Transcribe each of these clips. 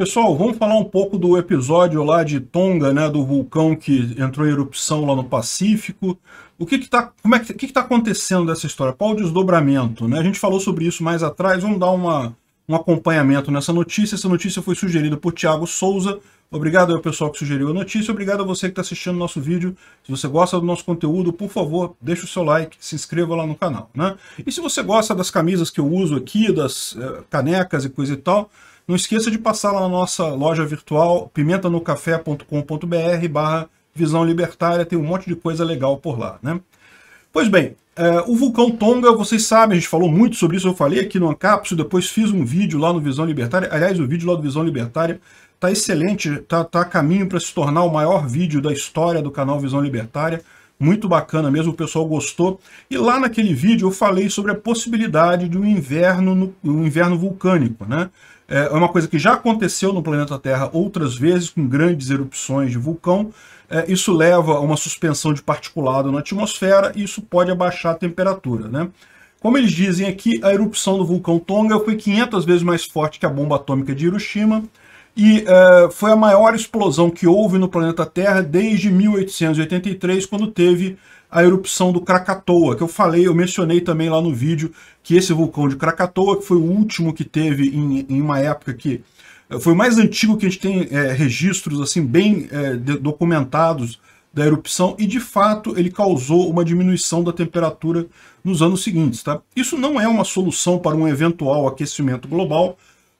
Pessoal, vamos falar um pouco do episódio lá de Tonga, né, do vulcão que entrou em erupção lá no Pacífico. O que está como é que, que, que tá acontecendo dessa história? Qual o desdobramento? Né? A gente falou sobre isso mais atrás, vamos dar uma, um acompanhamento nessa notícia. Essa notícia foi sugerida por Tiago Souza, Obrigado ao pessoal que sugeriu a notícia, obrigado a você que está assistindo o nosso vídeo. Se você gosta do nosso conteúdo, por favor, deixe o seu like, se inscreva lá no canal. Né? E se você gosta das camisas que eu uso aqui, das eh, canecas e coisa e tal, não esqueça de passar lá na nossa loja virtual, pimentanocafé.com.br barra visão libertária, tem um monte de coisa legal por lá. Né? Pois bem, é, o vulcão Tonga, vocês sabem, a gente falou muito sobre isso, eu falei aqui no Ancapso, depois fiz um vídeo lá no Visão Libertária, aliás, o vídeo lá do Visão Libertária tá excelente, tá, tá a caminho para se tornar o maior vídeo da história do canal Visão Libertária muito bacana mesmo, o pessoal gostou. E lá naquele vídeo eu falei sobre a possibilidade de um inverno, no, um inverno vulcânico, né? É, é uma coisa que já aconteceu no planeta Terra outras vezes, com grandes erupções de vulcão. É, isso leva a uma suspensão de particulado na atmosfera e isso pode abaixar a temperatura, né? Como eles dizem aqui, a erupção do vulcão Tonga foi 500 vezes mais forte que a bomba atômica de Hiroshima, e uh, foi a maior explosão que houve no planeta Terra desde 1883, quando teve a erupção do Krakatoa, que eu falei, eu mencionei também lá no vídeo que esse vulcão de Krakatoa, que foi o último que teve em, em uma época que é, foi o mais antigo que a gente tem é, registros assim bem é, documentados da erupção e de fato ele causou uma diminuição da temperatura nos anos seguintes. Tá? Isso não é uma solução para um eventual aquecimento global,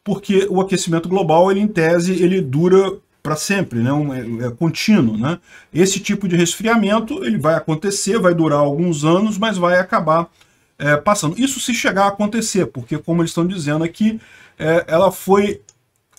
porque o aquecimento global, ele, em tese, ele dura para sempre, né? é, é, contínuo. Né? Esse tipo de resfriamento ele vai acontecer, vai durar alguns anos, mas vai acabar é, passando. Isso se chegar a acontecer, porque como eles estão dizendo aqui, é, ela foi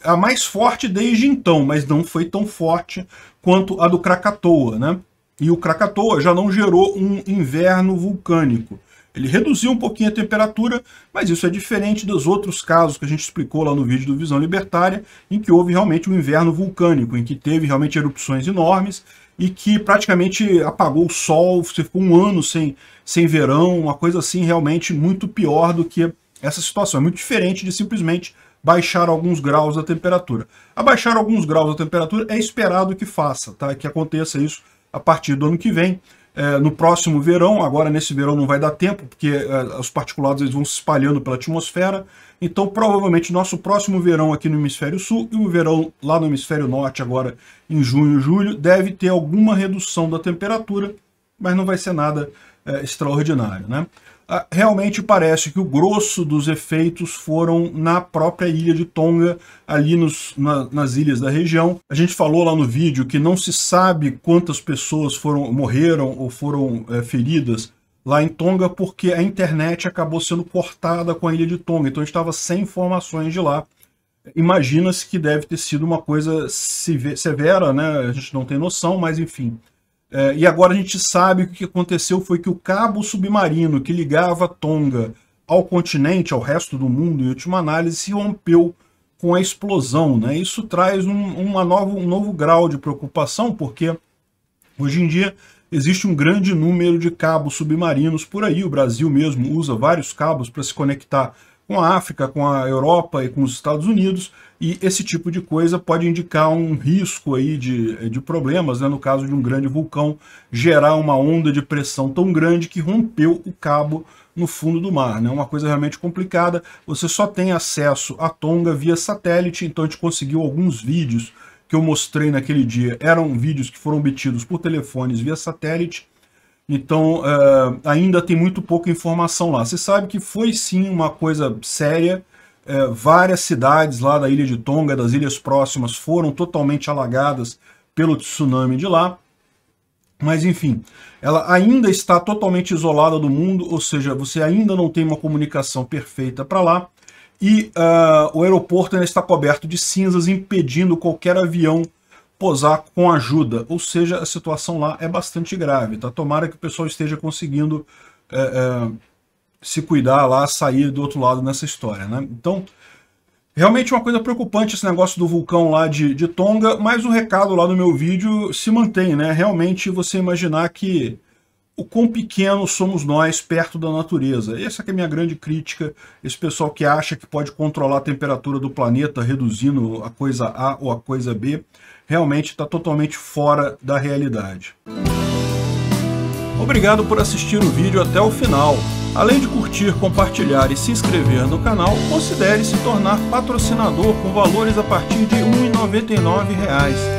a mais forte desde então, mas não foi tão forte quanto a do Krakatoa. Né? E o Krakatoa já não gerou um inverno vulcânico. Ele reduziu um pouquinho a temperatura, mas isso é diferente dos outros casos que a gente explicou lá no vídeo do Visão Libertária, em que houve realmente um inverno vulcânico, em que teve realmente erupções enormes e que praticamente apagou o sol, você ficou um ano sem, sem verão, uma coisa assim realmente muito pior do que essa situação. É muito diferente de simplesmente baixar alguns graus da temperatura. Abaixar alguns graus da temperatura é esperado que faça, tá? que aconteça isso a partir do ano que vem, é, no próximo verão, agora nesse verão não vai dar tempo, porque é, os particulados eles vão se espalhando pela atmosfera, então provavelmente nosso próximo verão aqui no hemisfério sul e o verão lá no hemisfério norte agora em junho, julho, deve ter alguma redução da temperatura, mas não vai ser nada é, extraordinário. Né? Ah, realmente parece que o grosso dos efeitos foram na própria ilha de Tonga, ali nos, na, nas ilhas da região. A gente falou lá no vídeo que não se sabe quantas pessoas foram morreram ou foram é, feridas lá em Tonga porque a internet acabou sendo cortada com a ilha de Tonga, então a gente estava sem informações de lá. Imagina-se que deve ter sido uma coisa severa, né? a gente não tem noção, mas enfim... É, e agora a gente sabe que o que aconteceu foi que o cabo submarino que ligava Tonga ao continente, ao resto do mundo, em última análise, se rompeu com a explosão. Né? Isso traz um, uma novo, um novo grau de preocupação, porque hoje em dia existe um grande número de cabos submarinos por aí. O Brasil mesmo usa vários cabos para se conectar com a África, com a Europa e com os Estados Unidos, e esse tipo de coisa pode indicar um risco aí de, de problemas, né? no caso de um grande vulcão gerar uma onda de pressão tão grande que rompeu o cabo no fundo do mar. Né? Uma coisa realmente complicada, você só tem acesso à Tonga via satélite, então a gente conseguiu alguns vídeos que eu mostrei naquele dia, eram vídeos que foram obtidos por telefones via satélite, então, é, ainda tem muito pouca informação lá. Você sabe que foi sim uma coisa séria. É, várias cidades lá da ilha de Tonga, das ilhas próximas, foram totalmente alagadas pelo tsunami de lá. Mas enfim, ela ainda está totalmente isolada do mundo, ou seja, você ainda não tem uma comunicação perfeita para lá. E uh, o aeroporto ainda está coberto de cinzas, impedindo qualquer avião posar com ajuda. Ou seja, a situação lá é bastante grave. Tá? Tomara que o pessoal esteja conseguindo é, é, se cuidar lá, sair do outro lado nessa história. Né? Então, realmente uma coisa preocupante esse negócio do vulcão lá de, de Tonga, mas o recado lá do meu vídeo se mantém. né? Realmente você imaginar que o quão pequeno somos nós perto da natureza. Essa é a minha grande crítica, esse pessoal que acha que pode controlar a temperatura do planeta reduzindo a coisa A ou a coisa B, realmente está totalmente fora da realidade. Obrigado por assistir o vídeo até o final. Além de curtir, compartilhar e se inscrever no canal, considere se tornar patrocinador com valores a partir de R$ 1,99